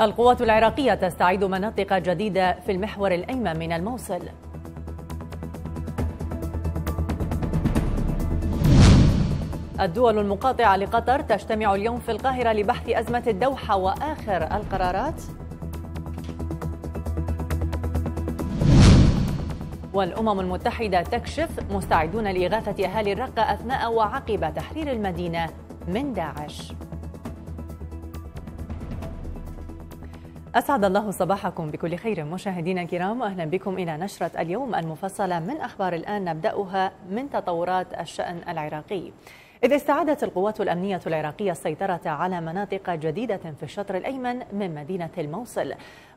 القوات العراقية تستعيد مناطق جديدة في المحور الأيمن من الموصل الدول المقاطعة لقطر تجتمع اليوم في القاهرة لبحث أزمة الدوحة وآخر القرارات والأمم المتحدة تكشف مستعدون لإغاثة أهالي الرقة أثناء وعقب تحرير المدينة من داعش أسعد الله صباحكم بكل خير مشاهدينا الكرام أهلا بكم إلى نشرة اليوم المفصلة من أخبار الآن نبدأها من تطورات الشأن العراقي إذ استعادت القوات الأمنية العراقية السيطرة على مناطق جديدة في الشطر الأيمن من مدينة الموصل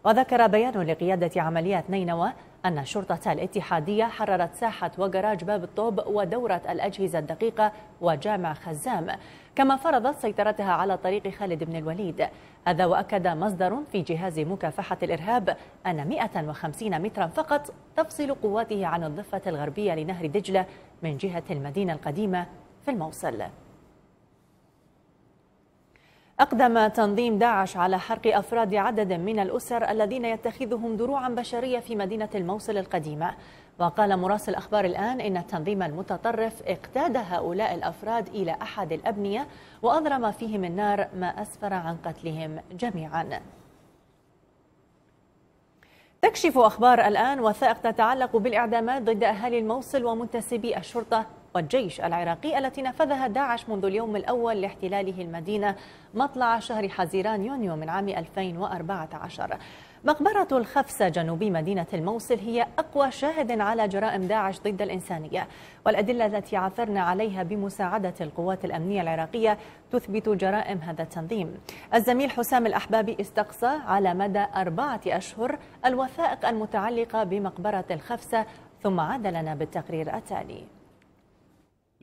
وذكر بيان لقيادة عمليات نينوى أن الشرطة الاتحادية حررت ساحة وجراج باب الطوب ودورة الأجهزة الدقيقة وجامع خزام كما فرضت سيطرتها على طريق خالد بن الوليد هذا وأكد مصدر في جهاز مكافحة الإرهاب أن 150 مترا فقط تفصل قواته عن الضفة الغربية لنهر دجلة من جهة المدينة القديمة في الموصل أقدم تنظيم داعش على حرق أفراد عدد من الأسر الذين يتخذهم دروعا بشرية في مدينة الموصل القديمة وقال مراسل أخبار الآن إن التنظيم المتطرف اقتاد هؤلاء الأفراد إلى أحد الأبنية وأضرم فيهم النار ما أسفر عن قتلهم جميعاً تكشف أخبار الآن وثائق تتعلق بالإعدامات ضد أهالي الموصل ومنتسبي الشرطة والجيش العراقي التي نفذها داعش منذ اليوم الأول لاحتلاله المدينة مطلع شهر حزيران يونيو من عام 2014 مقبرة الخفسة جنوب مدينة الموصل هي أقوى شاهد على جرائم داعش ضد الإنسانية والأدلة التي عثرنا عليها بمساعدة القوات الأمنية العراقية تثبت جرائم هذا التنظيم الزميل حسام الأحبابي استقصى على مدى أربعة أشهر الوثائق المتعلقة بمقبرة الخفسة ثم عاد لنا بالتقرير التالي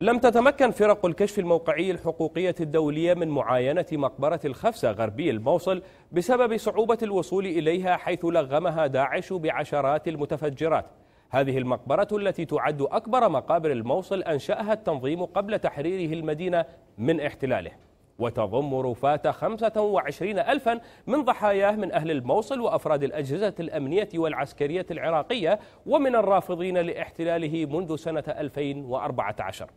لم تتمكن فرق الكشف الموقعي الحقوقية الدولية من معاينة مقبرة الخفسة غربي الموصل بسبب صعوبة الوصول إليها حيث لغمها داعش بعشرات المتفجرات هذه المقبرة التي تعد أكبر مقابر الموصل أنشأها التنظيم قبل تحريره المدينة من احتلاله وتضم رفات 25 ألفا من ضحاياه من أهل الموصل وأفراد الأجهزة الأمنية والعسكرية العراقية ومن الرافضين لاحتلاله منذ سنة 2014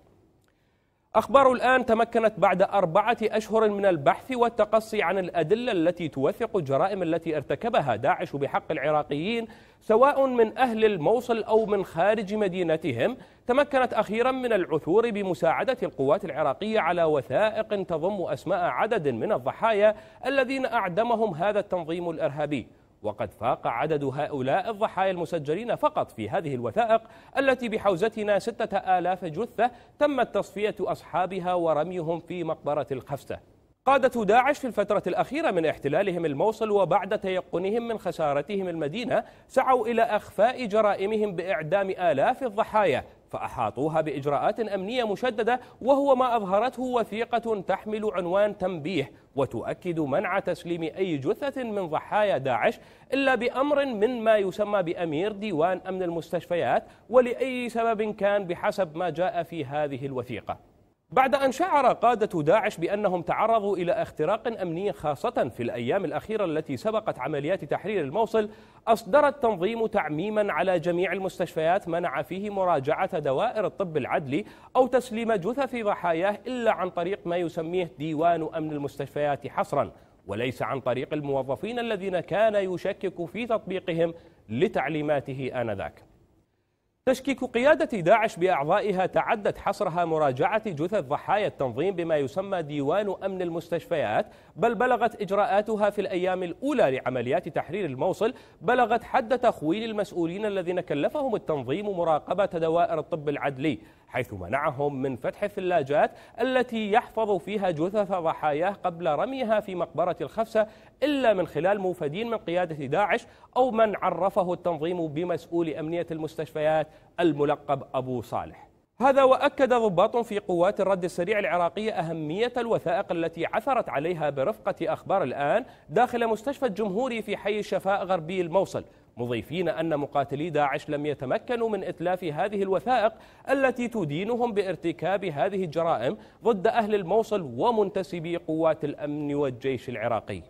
أخبار الآن تمكنت بعد أربعة أشهر من البحث والتقصي عن الأدلة التي توثق الجرائم التي ارتكبها داعش بحق العراقيين سواء من أهل الموصل أو من خارج مدينتهم تمكنت أخيرا من العثور بمساعدة القوات العراقية على وثائق تضم أسماء عدد من الضحايا الذين أعدمهم هذا التنظيم الإرهابي وقد فاق عدد هؤلاء الضحايا المسجلين فقط في هذه الوثائق التي بحوزتنا ستة آلاف جثة تمت تصفية أصحابها ورميهم في مقبرة الخفسة قادة داعش في الفترة الأخيرة من احتلالهم الموصل وبعد تيقنهم من خسارتهم المدينة سعوا إلى أخفاء جرائمهم بإعدام آلاف الضحايا فأحاطوها بإجراءات أمنية مشددة وهو ما أظهرته وثيقة تحمل عنوان تنبيه وتؤكد منع تسليم أي جثة من ضحايا داعش إلا بأمر من ما يسمى بأمير ديوان أمن المستشفيات ولأي سبب كان بحسب ما جاء في هذه الوثيقة بعد أن شعر قادة داعش بأنهم تعرضوا إلى اختراق أمني خاصة في الأيام الأخيرة التي سبقت عمليات تحرير الموصل أصدر التنظيم تعميما على جميع المستشفيات منع فيه مراجعة دوائر الطب العدلي أو تسليم جثث ضحاياه إلا عن طريق ما يسميه ديوان أمن المستشفيات حصرا وليس عن طريق الموظفين الذين كان يشكك في تطبيقهم لتعليماته آنذاك تشكيك قيادة داعش بأعضائها تعدت حصرها مراجعة جثث ضحايا التنظيم بما يسمى ديوان أمن المستشفيات بل بلغت إجراءاتها في الأيام الأولى لعمليات تحرير الموصل بلغت حد تخويل المسؤولين الذين كلفهم التنظيم مراقبة دوائر الطب العدلي حيث منعهم من فتح الثلاجات التي يحفظ فيها جثث ضحاياه قبل رميها في مقبرة الخفسة إلا من خلال موفدين من قيادة داعش أو من عرفه التنظيم بمسؤول أمنية المستشفيات الملقب أبو صالح هذا وأكد ضباط في قوات الرد السريع العراقية أهمية الوثائق التي عثرت عليها برفقة أخبار الآن داخل مستشفى الجمهوري في حي الشفاء غربي الموصل مضيفين أن مقاتلي داعش لم يتمكنوا من إتلاف هذه الوثائق التي تدينهم بارتكاب هذه الجرائم ضد أهل الموصل ومنتسبي قوات الأمن والجيش العراقي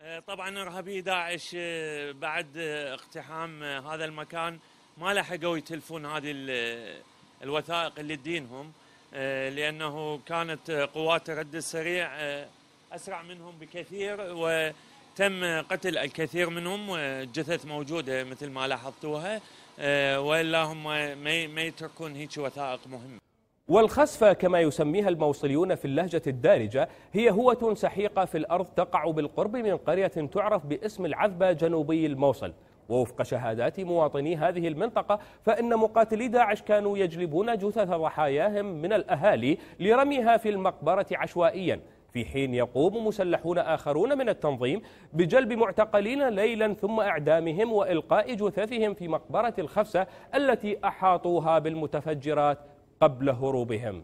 آه، طبعا ارهابي داعش آه، بعد آه، اقتحام هذا المكان ما لحقوا يتلفون هذه الوثائق اللي تدينهم لانه كانت قوات الرد السريع اسرع منهم بكثير و تم قتل الكثير منهم جثث موجودة مثل ما لاحظتوها آه، وإلا هم ما يتركون هيك وثائق مهمة والخسفة كما يسميها الموصليون في اللهجة الدارجة هي هوة سحيقة في الأرض تقع بالقرب من قرية تعرف باسم العذبة جنوبي الموصل ووفق شهادات مواطني هذه المنطقة فإن مقاتلي داعش كانوا يجلبون جثث ضحاياهم من الأهالي لرميها في المقبرة عشوائياً في حين يقوم مسلحون آخرون من التنظيم بجلب معتقلين ليلا ثم إعدامهم وإلقاء جثثهم في مقبرة الخفسة التي أحاطوها بالمتفجرات قبل هروبهم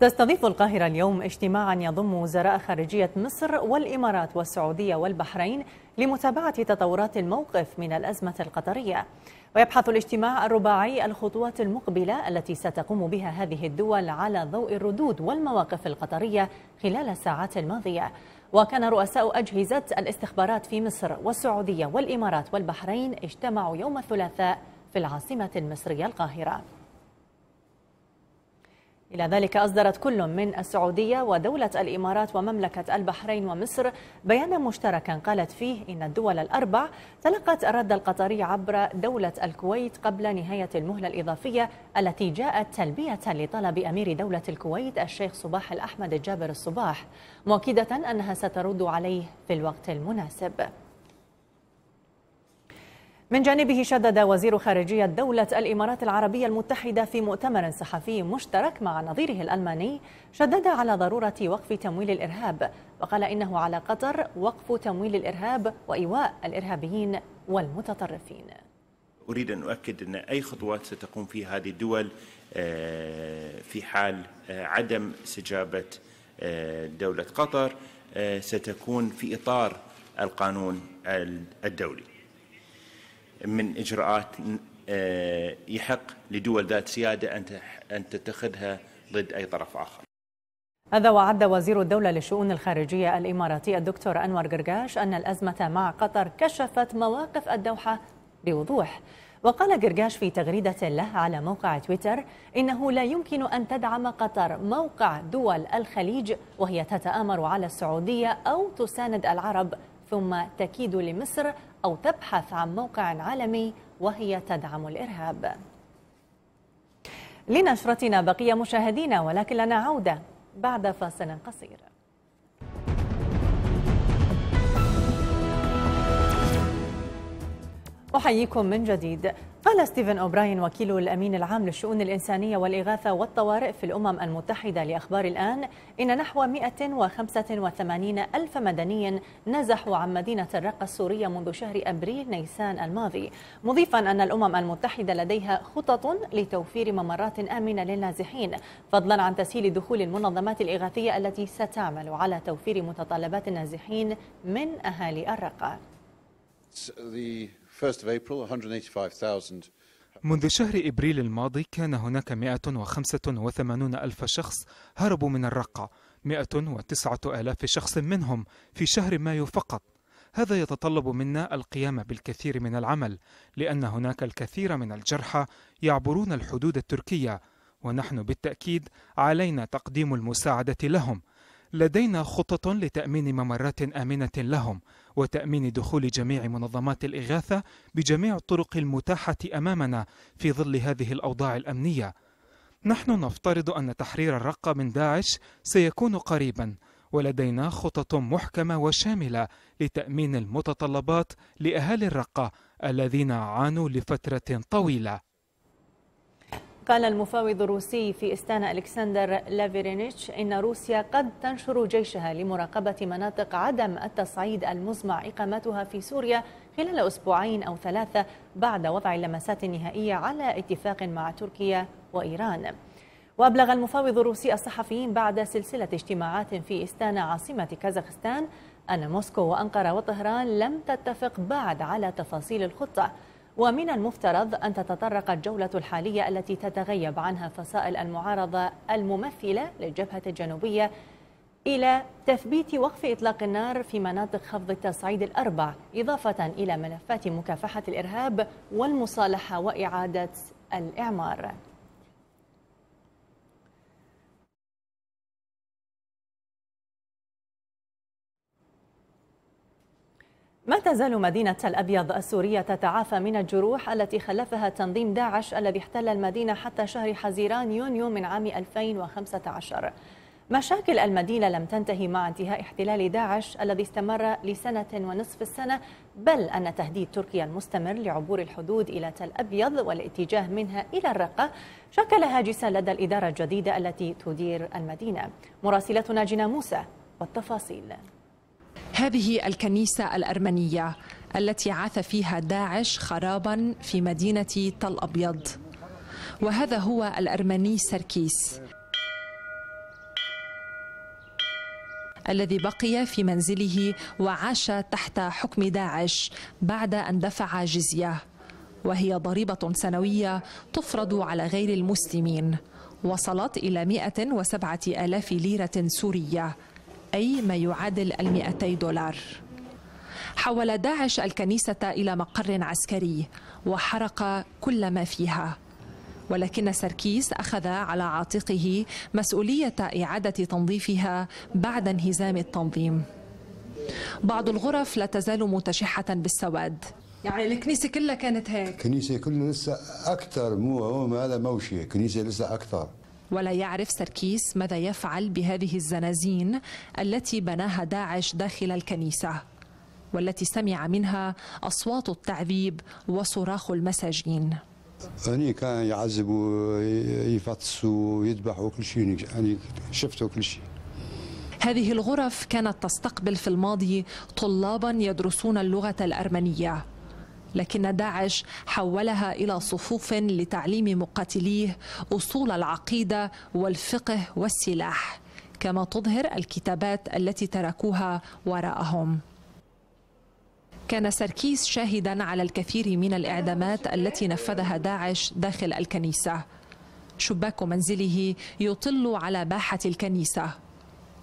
تستضيف القاهرة اليوم اجتماعا يضم وزراء خارجية مصر والإمارات والسعودية والبحرين لمتابعة تطورات الموقف من الأزمة القطرية ويبحث الاجتماع الرباعي الخطوات المقبلة التي ستقوم بها هذه الدول على ضوء الردود والمواقف القطرية خلال الساعات الماضية وكان رؤساء أجهزة الاستخبارات في مصر والسعودية والإمارات والبحرين اجتمعوا يوم الثلاثاء في العاصمة المصرية القاهرة إلى ذلك أصدرت كل من السعودية ودولة الإمارات ومملكة البحرين ومصر بيانا مشتركا قالت فيه إن الدول الأربع تلقت الرد القطري عبر دولة الكويت قبل نهاية المهلة الإضافية التي جاءت تلبية لطلب أمير دولة الكويت الشيخ صباح الأحمد الجابر الصباح مؤكدة أنها سترد عليه في الوقت المناسب من جانبه شدد وزير خارجية دولة الإمارات العربية المتحدة في مؤتمر صحفي مشترك مع نظيره الألماني شدد على ضرورة وقف تمويل الإرهاب وقال إنه على قطر وقف تمويل الإرهاب وإيواء الإرهابيين والمتطرفين أريد أن أؤكد أن أي خطوات ستقوم فيها هذه الدول آه، في حال آه، عدم استجابة آه، دولة قطر ستكون في إطار القانون الدولي من إجراءات آه، يحق لدول ذات سيادة أن تتخذها ضد أي طرف آخر هذا وعد وزير الدولة للشؤون الخارجية الإماراتي الدكتور أنور قرقاش أن الأزمة مع قطر كشفت مواقف الدوحة بوضوح وقال قرقاش في تغريدة له على موقع تويتر إنه لا يمكن أن تدعم قطر موقع دول الخليج وهي تتآمر على السعودية أو تساند العرب ثم تكيد لمصر أو تبحث عن موقع عالمي وهي تدعم الإرهاب لنشرتنا بقي مشاهدينا ولكن لنا عودة بعد فاصل قصير أحييكم من جديد قال ستيفن أوبراين وكيل الأمين العام للشؤون الإنسانية والإغاثة والطوارئ في الأمم المتحدة لأخبار الآن إن نحو 185 ألف مدني نزحوا عن مدينة الرقة السورية منذ شهر أبريل نيسان الماضي مضيفا أن الأمم المتحدة لديها خطط لتوفير ممرات آمنة للنازحين فضلا عن تسهيل دخول المنظمات الإغاثية التي ستعمل على توفير متطلبات النازحين من أهالي الرقة منذ شهر إبريل الماضي كان هناك 185 ألف شخص هربوا من الرقة 109 ألاف شخص منهم في شهر مايو فقط هذا يتطلب منا القيام بالكثير من العمل لأن هناك الكثير من الجرحى يعبرون الحدود التركية ونحن بالتأكيد علينا تقديم المساعدة لهم لدينا خطط لتأمين ممرات آمنة لهم وتأمين دخول جميع منظمات الإغاثة بجميع الطرق المتاحة أمامنا في ظل هذه الأوضاع الأمنية. نحن نفترض أن تحرير الرقة من داعش سيكون قريبا ولدينا خطط محكمة وشاملة لتأمين المتطلبات لأهالي الرقة الذين عانوا لفترة طويلة. قال المفاوض الروسي في استانا الكسندر لافيرينيتش ان روسيا قد تنشر جيشها لمراقبه مناطق عدم التصعيد المزمع اقامتها في سوريا خلال اسبوعين او ثلاثه بعد وضع اللمسات النهائيه على اتفاق مع تركيا وايران. وأبلغ المفاوض الروسي الصحفيين بعد سلسلة اجتماعات في إستانا عاصمة كازاخستان أن موسكو وأنقرة وطهران لم تتفق بعد على تفاصيل الخطة ومن المفترض أن تتطرق الجولة الحالية التي تتغيب عنها فصائل المعارضة الممثلة للجبهة الجنوبية إلى تثبيت وقف إطلاق النار في مناطق خفض التصعيد الأربع إضافة إلى ملفات مكافحة الإرهاب والمصالحة وإعادة الإعمار ما تزال مدينة الأبيض السورية تتعافى من الجروح التي خلفها تنظيم داعش الذي احتل المدينة حتى شهر حزيران يونيو من عام 2015 مشاكل المدينة لم تنتهي مع انتهاء احتلال داعش الذي استمر لسنة ونصف السنة بل أن تهديد تركيا المستمر لعبور الحدود إلى تل أبيض والاتجاه منها إلى الرقة شكل هاجسا لدى الإدارة الجديدة التي تدير المدينة مراسلتنا جنى موسى والتفاصيل هذه الكنيسة الأرمنية التي عاث فيها داعش خرابا في مدينة تل أبيض وهذا هو الأرمني سركيس الذي بقي في منزله وعاش تحت حكم داعش بعد أن دفع جزية وهي ضريبة سنوية تفرض على غير المسلمين وصلت إلى 107 ألاف ليرة سورية أي ما يعادل المئتي دولار حول داعش الكنيسة إلى مقر عسكري وحرق كل ما فيها ولكن سركيس أخذ على عاتقه مسؤولية إعادة تنظيفها بعد انهزام التنظيم بعض الغرف لا تزال متشحة بالسواد يعني الكنيسة كلها كانت هيك الكنيسة كلها لسه أكثر مو هذا موشي الكنيسة لسه أكثر ولا يعرف سركيس ماذا يفعل بهذه الزنازين التي بناها داعش داخل الكنيسة والتي سمع منها أصوات التعذيب وصراخ المساجين أني كان يعذبوا يفطسوا يذبحوا كل شيء يعني شفته كل شيء هذه الغرف كانت تستقبل في الماضي طلابا يدرسون اللغة الأرمنية لكن داعش حولها إلى صفوف لتعليم مقاتليه أصول العقيدة والفقه والسلاح كما تظهر الكتابات التي تركوها وراءهم كان سركيس شاهدا على الكثير من الإعدامات التي نفذها داعش داخل الكنيسة شباك منزله يطل على باحة الكنيسة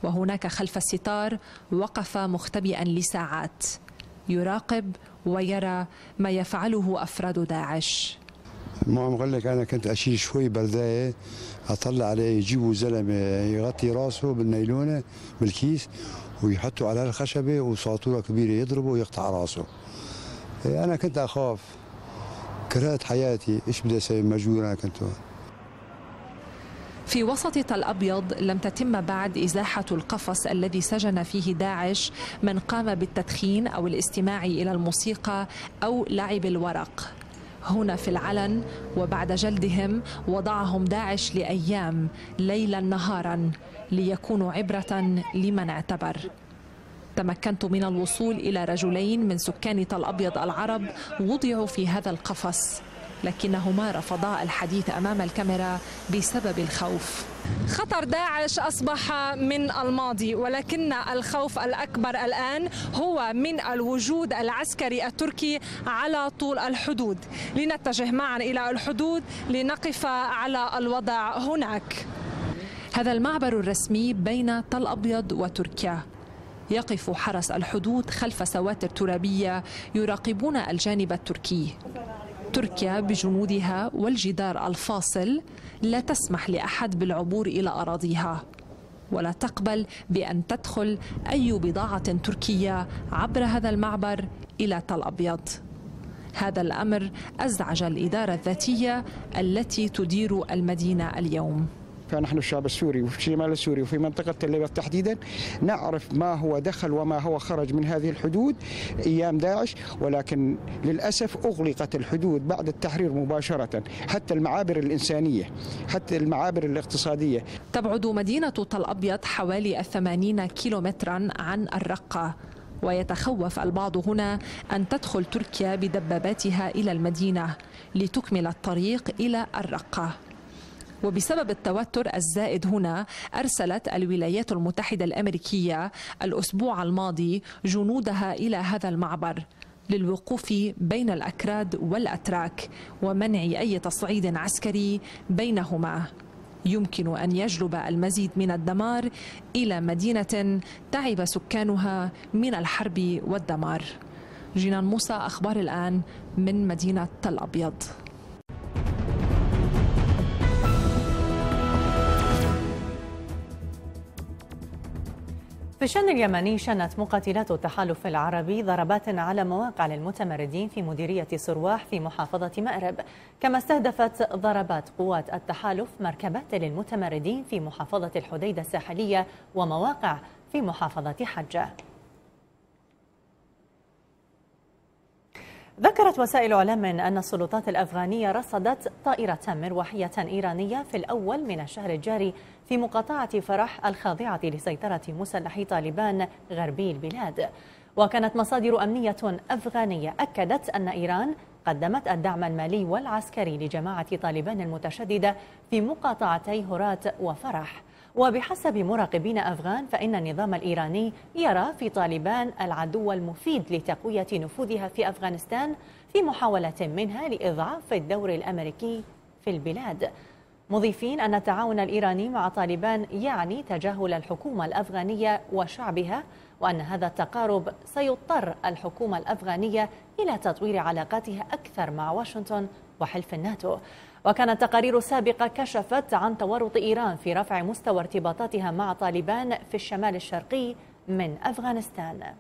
وهناك خلف الستار وقف مختبئا لساعات يراقب ويرى ما يفعله أفراد داعش ما عم اقول لك انا كنت اشيل شوي برذايه اطلع عليه يجيبوا زلمه يغطي راسه بالنيلونه بالكيس ويحطوا على الخشبه وساطوره كبيره يضربه ويقطع راسه إيه، انا كنت اخاف كرهت حياتي ايش بدي اسوي مجبور انا كنت هون في وسط تل أبيض لم تتم بعد إزاحة القفص الذي سجن فيه داعش من قام بالتدخين أو الاستماع إلى الموسيقى أو لعب الورق هنا في العلن وبعد جلدهم وضعهم داعش لأيام ليلا نهارا ليكونوا عبرة لمن اعتبر تمكنت من الوصول إلى رجلين من سكان تل أبيض العرب وضعوا في هذا القفص لكنهما رفضا الحديث أمام الكاميرا بسبب الخوف خطر داعش أصبح من الماضي ولكن الخوف الأكبر الآن هو من الوجود العسكري التركي على طول الحدود لنتجه معا إلى الحدود لنقف على الوضع هناك هذا المعبر الرسمي بين طل أبيض وتركيا يقف حرس الحدود خلف سواتر ترابية يراقبون الجانب التركي تركيا بجنودها والجدار الفاصل لا تسمح لأحد بالعبور إلى أراضيها ولا تقبل بأن تدخل أي بضاعة تركية عبر هذا المعبر إلى تل أبيض هذا الأمر أزعج الإدارة الذاتية التي تدير المدينة اليوم نحن الشعب السوري وفي شمال السوري وفي منطقة الليبة تحديدا نعرف ما هو دخل وما هو خرج من هذه الحدود أيام داعش ولكن للأسف أغلقت الحدود بعد التحرير مباشرة حتى المعابر الإنسانية حتى المعابر الاقتصادية تبعد مدينة طل أبيض حوالي 80 كيلومترا عن الرقة ويتخوف البعض هنا أن تدخل تركيا بدباباتها إلى المدينة لتكمل الطريق إلى الرقة وبسبب التوتر الزائد هنا أرسلت الولايات المتحدة الأمريكية الأسبوع الماضي جنودها إلى هذا المعبر للوقوف بين الأكراد والأتراك ومنع أي تصعيد عسكري بينهما يمكن أن يجلب المزيد من الدمار إلى مدينة تعب سكانها من الحرب والدمار جنان موسى أخبار الآن من مدينة الأبيض في الشأن اليمني شنت مقاتلات التحالف العربي ضربات على مواقع للمتمردين في مديرية سرواح في محافظة مأرب كما استهدفت ضربات قوات التحالف مركبات للمتمردين في محافظة الحديدة الساحلية ومواقع في محافظة حجة ذكرت وسائل إعلام أن السلطات الأفغانية رصدت طائرة مروحية إيرانية في الأول من الشهر الجاري في مقاطعة فرح الخاضعة لسيطرة مسلحي طالبان غربي البلاد وكانت مصادر أمنية أفغانية أكدت أن إيران قدمت الدعم المالي والعسكري لجماعة طالبان المتشددة في مقاطعتي هرات وفرح وبحسب مراقبين أفغان فإن النظام الإيراني يرى في طالبان العدو المفيد لتقوية نفوذها في أفغانستان في محاولة منها لإضعاف الدور الأمريكي في البلاد مضيفين أن التعاون الإيراني مع طالبان يعني تجاهل الحكومة الأفغانية وشعبها وأن هذا التقارب سيضطر الحكومة الأفغانية إلى تطوير علاقاتها أكثر مع واشنطن وحلف الناتو وكانت تقارير سابقة كشفت عن تورط إيران في رفع مستوى ارتباطاتها مع طالبان في الشمال الشرقي من أفغانستان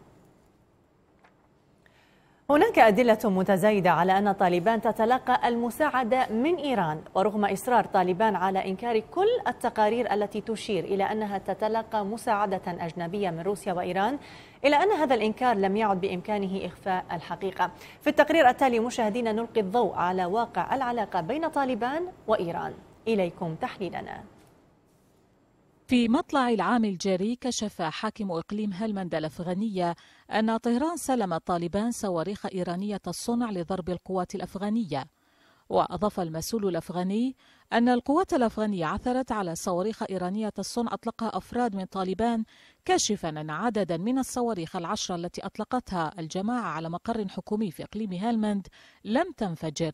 هناك أدلة متزايدة على أن طالبان تتلقى المساعدة من إيران ورغم إصرار طالبان على إنكار كل التقارير التي تشير إلى أنها تتلقى مساعدة أجنبية من روسيا وإيران إلا أن هذا الإنكار لم يعد بإمكانه إخفاء الحقيقة في التقرير التالي مشاهدينا نلقي الضوء على واقع العلاقة بين طالبان وإيران إليكم تحليلنا في مطلع العام الجاري كشف حاكم إقليم هلمند الأفغانية أن طهران سلمت طالبان صواريخ إيرانية الصنع لضرب القوات الأفغانية وأضاف المسؤول الأفغاني أن القوات الأفغانية عثرت على صواريخ إيرانية الصنع أطلقها أفراد من طالبان كاشفا أن عددا من الصواريخ العشرة التي أطلقتها الجماعة على مقر حكومي في إقليم هلمند لم تنفجر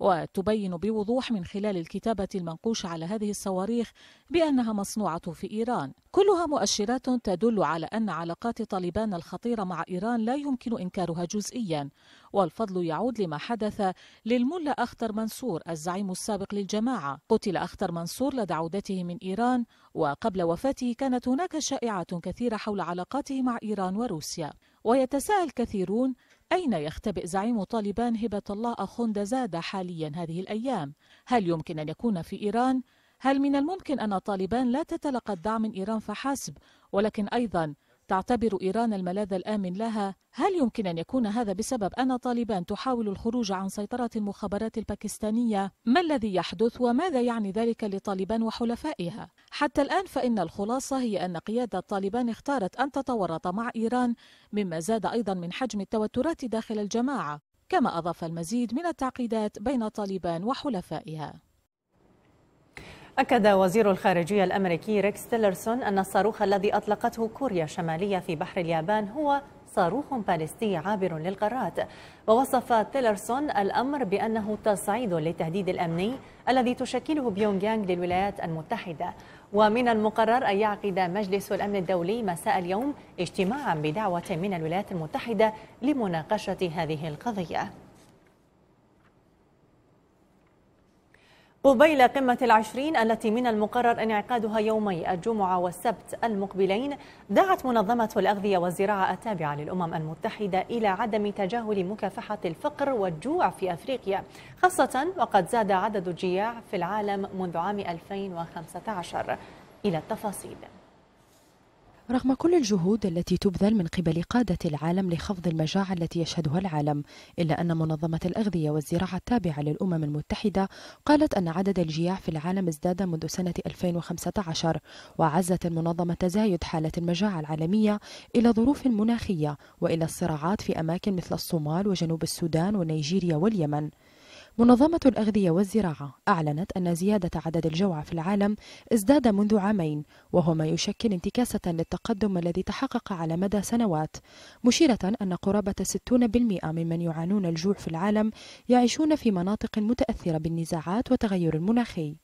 وتبين بوضوح من خلال الكتابة المنقوشة على هذه الصواريخ بأنها مصنوعة في إيران كلها مؤشرات تدل على أن علاقات طالبان الخطيرة مع إيران لا يمكن إنكارها جزئيا والفضل يعود لما حدث للملا أختر منصور الزعيم السابق للجماعة قتل أختر منصور لدى عودته من إيران وقبل وفاته كانت هناك شائعات كثيرة حول علاقاته مع إيران وروسيا ويتساءل كثيرون أين يختبئ زعيم طالبان هبة الله زادة حاليا هذه الأيام؟ هل يمكن أن يكون في إيران؟ هل من الممكن أن طالبان لا تتلقى الدعم من إيران فحسب ولكن أيضا تعتبر إيران الملاذ الآمن لها هل يمكن أن يكون هذا بسبب أن طالبان تحاول الخروج عن سيطرة المخابرات الباكستانية؟ ما الذي يحدث وماذا يعني ذلك لطالبان وحلفائها؟ حتى الآن فإن الخلاصة هي أن قيادة طالبان اختارت أن تتورط مع إيران مما زاد أيضا من حجم التوترات داخل الجماعة كما أضاف المزيد من التعقيدات بين طالبان وحلفائها أكد وزير الخارجية الأمريكي ريكس تيلرسون أن الصاروخ الذي أطلقته كوريا الشمالية في بحر اليابان هو صاروخ باليستي عابر للقارات ووصف تيلرسون الأمر بأنه تصعيد للتهديد الأمني الذي تشكله بيونغ يانغ للولايات المتحدة ومن المقرر أن يعقد مجلس الأمن الدولي مساء اليوم اجتماعا بدعوة من الولايات المتحدة لمناقشة هذه القضية قبيل قمة العشرين التي من المقرر انعقادها يومي الجمعة والسبت المقبلين دعت منظمة الأغذية والزراعة التابعة للأمم المتحدة إلى عدم تجاهل مكافحة الفقر والجوع في أفريقيا خاصة وقد زاد عدد الجياع في العالم منذ عام 2015 إلى التفاصيل رغم كل الجهود التي تبذل من قبل قادة العالم لخفض المجاعة التي يشهدها العالم، إلا أن منظمة الأغذية والزراعة التابعة للأمم المتحدة قالت أن عدد الجياع في العالم ازداد منذ سنة 2015، وعزت المنظمة تزايد حالة المجاعة العالمية إلى ظروف مناخية وإلى الصراعات في أماكن مثل الصومال وجنوب السودان ونيجيريا واليمن. منظمة الأغذية والزراعة أعلنت أن زيادة عدد الجوع في العالم ازداد منذ عامين وهو ما يشكل انتكاسة للتقدم الذي تحقق على مدى سنوات مشيرة أن قرابة 60% ممن يعانون الجوع في العالم يعيشون في مناطق متأثرة بالنزاعات والتغير المناخي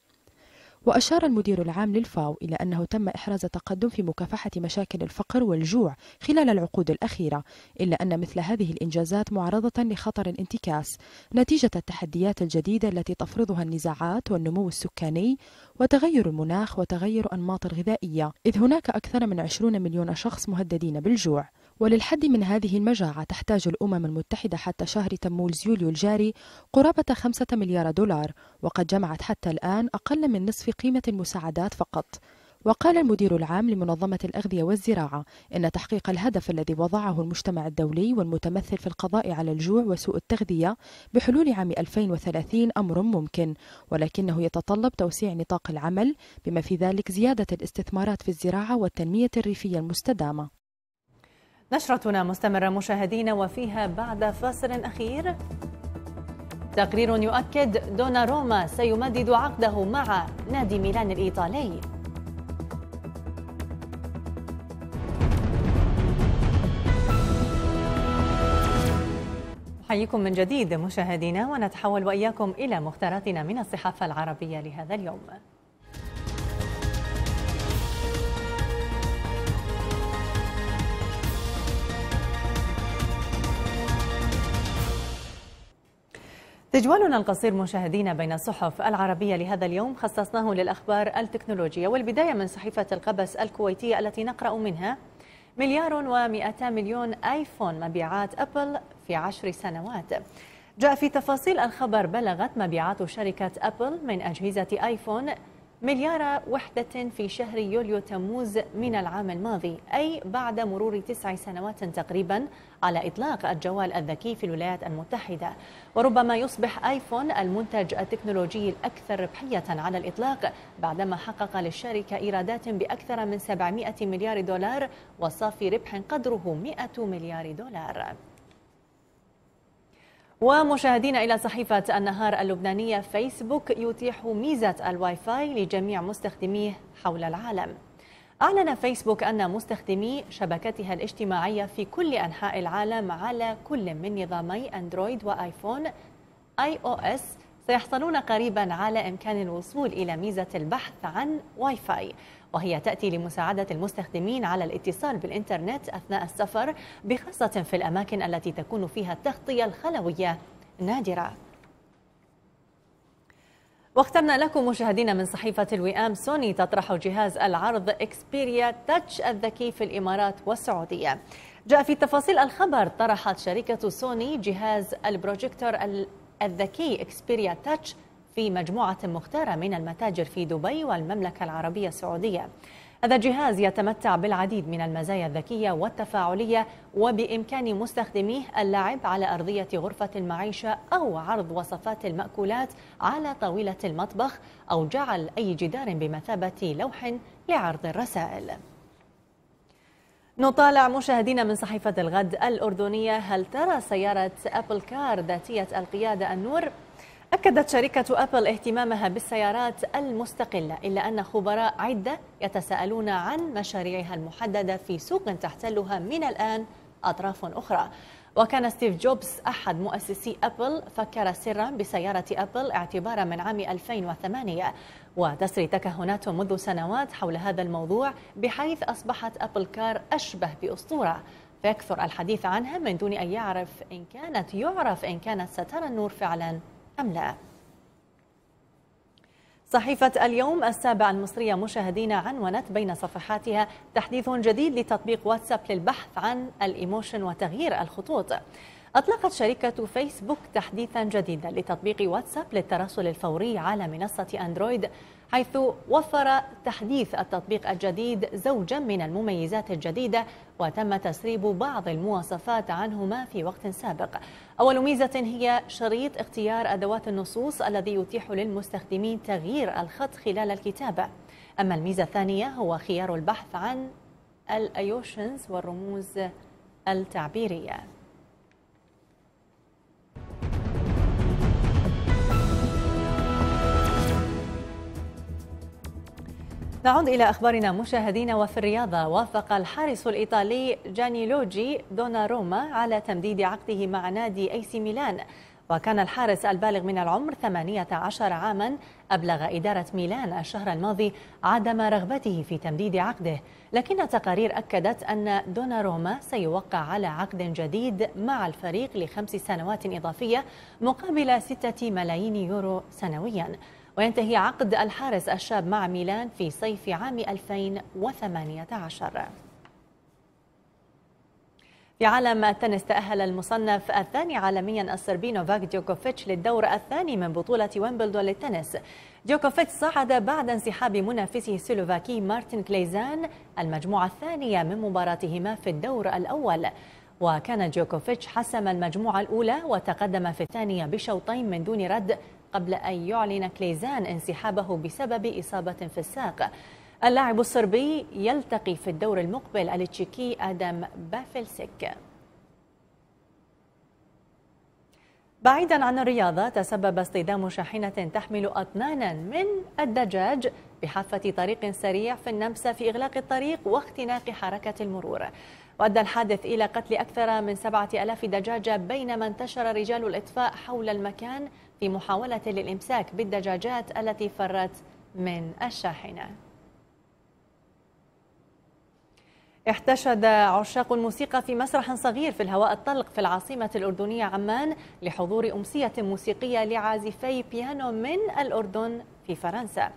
وأشار المدير العام للفاو إلى أنه تم إحراز تقدم في مكافحة مشاكل الفقر والجوع خلال العقود الأخيرة إلا أن مثل هذه الإنجازات معرضة لخطر الانتكاس نتيجة التحديات الجديدة التي تفرضها النزاعات والنمو السكاني وتغير المناخ وتغير أنماط الغذائية إذ هناك أكثر من 20 مليون شخص مهددين بالجوع وللحد من هذه المجاعة تحتاج الأمم المتحدة حتى شهر تموز يوليو الجاري قرابة خمسة مليار دولار وقد جمعت حتى الآن أقل من نصف قيمة المساعدات فقط وقال المدير العام لمنظمة الأغذية والزراعة إن تحقيق الهدف الذي وضعه المجتمع الدولي والمتمثل في القضاء على الجوع وسوء التغذية بحلول عام 2030 أمر ممكن ولكنه يتطلب توسيع نطاق العمل بما في ذلك زيادة الاستثمارات في الزراعة والتنمية الريفية المستدامة نشرتنا مستمرة مشاهدينا وفيها بعد فاصل أخير تقرير يؤكد دونا روما سيمدد عقده مع نادي ميلان الإيطالي أحييكم من جديد مشاهدينا ونتحول وإياكم إلى مختاراتنا من الصحافة العربية لهذا اليوم تجوالنا القصير مشاهدينا بين الصحف العربية لهذا اليوم خصصناه للأخبار التكنولوجية والبداية من صحيفة القبس الكويتية التي نقرأ منها مليار ومئتا مليون آيفون مبيعات أبل في عشر سنوات جاء في تفاصيل الخبر بلغت مبيعات شركة أبل من أجهزة آيفون مليار وحدة في شهر يوليو تموز من العام الماضي أي بعد مرور تسع سنوات تقريبا على إطلاق الجوال الذكي في الولايات المتحدة وربما يصبح آيفون المنتج التكنولوجي الأكثر ربحية على الإطلاق بعدما حقق للشركة إيرادات بأكثر من 700 مليار دولار وصافي ربح قدره 100 مليار دولار ومشاهدينا إلى صحيفة النهار اللبنانية فيسبوك يتيح ميزة الواي فاي لجميع مستخدميه حول العالم أعلن فيسبوك أن مستخدمي شبكتها الاجتماعية في كل أنحاء العالم على كل من نظامي أندرويد وآيفون آي أو إس سيحصلون قريبا على إمكان الوصول إلى ميزة البحث عن واي فاي وهي تأتي لمساعدة المستخدمين على الاتصال بالإنترنت أثناء السفر بخاصة في الأماكن التي تكون فيها التغطية الخلوية نادرة واخترنا لكم مشاهدينا من صحيفة الوئام سوني تطرح جهاز العرض إكسبيريا تاتش الذكي في الإمارات والسعودية جاء في تفاصيل الخبر طرحت شركة سوني جهاز البروجيكتور الذكي إكسبيريا تاتش في مجموعة مختارة من المتاجر في دبي والمملكة العربية السعودية هذا الجهاز يتمتع بالعديد من المزايا الذكية والتفاعلية وبإمكان مستخدميه اللعب على أرضية غرفة المعيشة أو عرض وصفات المأكولات على طاولة المطبخ أو جعل أي جدار بمثابة لوح لعرض الرسائل نطالع مشاهدينا من صحيفة الغد الأردنية هل ترى سيارة أبل كار ذاتية القيادة النور؟ أكدت شركة أبل اهتمامها بالسيارات المستقلة إلا أن خبراء عدة يتساءلون عن مشاريعها المحددة في سوق تحتلها من الآن أطراف أخرى وكان ستيف جوبز أحد مؤسسي أبل فكر سرا بسيارة أبل اعتبارا من عام 2008 وتسري تكهنات منذ سنوات حول هذا الموضوع بحيث أصبحت أبل كار أشبه بأسطورة فيكثر الحديث عنها من دون أن يعرف إن كانت يعرف إن كانت سترى النور فعلا أم لا صحيفة اليوم السابع المصرية مشاهدينا عنونت بين صفحاتها تحديث جديد لتطبيق واتساب للبحث عن الإيموشن وتغيير الخطوط أطلقت شركة فيسبوك تحديثا جديدا لتطبيق واتساب للتراسل الفوري على منصة أندرويد حيث وفر تحديث التطبيق الجديد زوجا من المميزات الجديدة وتم تسريب بعض المواصفات عنهما في وقت سابق أول ميزة هي شريط اختيار أدوات النصوص الذي يتيح للمستخدمين تغيير الخط خلال الكتابة أما الميزة الثانية هو خيار البحث عن الأيوشنز والرموز التعبيرية نعود إلى أخبارنا مشاهدينا وفي الرياضة وافق الحارس الإيطالي جاني لوجي دوناروما على تمديد عقده مع نادي أي سي ميلان وكان الحارس البالغ من العمر 18 عاما أبلغ إدارة ميلان الشهر الماضي عدم رغبته في تمديد عقده لكن تقارير أكدت أن دوناروما سيوقع على عقد جديد مع الفريق لخمس سنوات إضافية مقابل 6 ملايين يورو سنوياً وينتهي عقد الحارس الشاب مع ميلان في صيف عام 2018 في عالم التنس تأهل المصنف الثاني عالميا الصربي نوفاك ديوكوفيتش للدور الثاني من بطولة ويمبلدون للتنس ديوكوفيتش صعد بعد انسحاب منافسه السلوفاكي مارتن كليزان المجموعة الثانية من مباراتهما في الدور الأول وكان جوكوفيتش حسم المجموعة الأولى وتقدم في الثانية بشوطين من دون رد قبل أن يعلن كليزان انسحابه بسبب إصابة في الساق اللاعب الصربي يلتقي في الدور المقبل التشيكي آدم بافلسك بعيدا عن الرياضة تسبب اصطدام شاحنة تحمل أطنانا من الدجاج بحافة طريق سريع في النمسا في إغلاق الطريق واختناق حركة المرور وأدى الحادث إلى قتل أكثر من سبعة ألاف دجاجة بينما انتشر رجال الإطفاء حول المكان في محاولة للإمساك بالدجاجات التي فرت من الشاحنة احتشد عشاق الموسيقى في مسرح صغير في الهواء الطلق في العاصمة الأردنية عمان لحضور أمسية موسيقية لعازفي بيانو من الأردن في فرنسا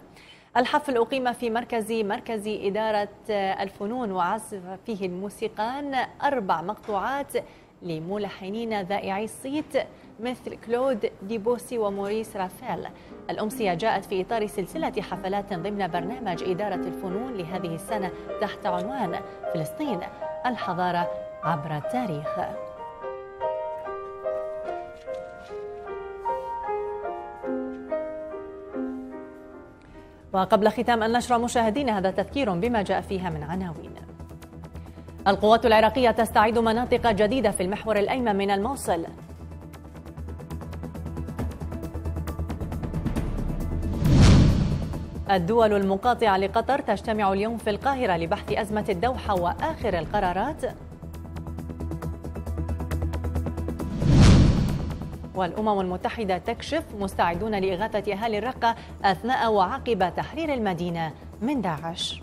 الحفل أقيم في مركز مركز إدارة الفنون وعزف فيه الموسيقان أربع مقطوعات لملحنين ذائعي الصيت مثل كلود ديبوسي وموريس رافيل الأمسية جاءت في إطار سلسلة حفلات ضمن برنامج إدارة الفنون لهذه السنة تحت عنوان فلسطين الحضارة عبر التاريخ وقبل ختام النشرة مشاهدينا هذا تذكير بما جاء فيها من عناوين القوات العراقية تستعيد مناطق جديدة في المحور الأيمن من الموصل الدول المقاطعة لقطر تجتمع اليوم في القاهرة لبحث أزمة الدوحة وآخر القرارات والأمم المتحدة تكشف مستعدون لإغاثة أهالي الرقة أثناء وعقب تحرير المدينة من داعش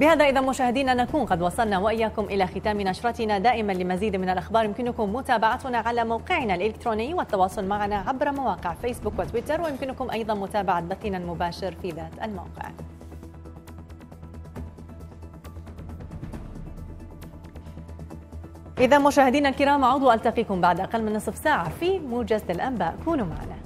بهذا إذا مشاهدينا نكون قد وصلنا وإياكم إلى ختام نشرتنا دائما لمزيد من الأخبار يمكنكم متابعتنا على موقعنا الإلكتروني والتواصل معنا عبر مواقع فيسبوك وتويتر ويمكنكم أيضا متابعة بثنا المباشر في ذات الموقع إذا مشاهدينا الكرام عودوا ألتقيكم بعد أقل من نصف ساعة في موجز الأنباء كونوا معنا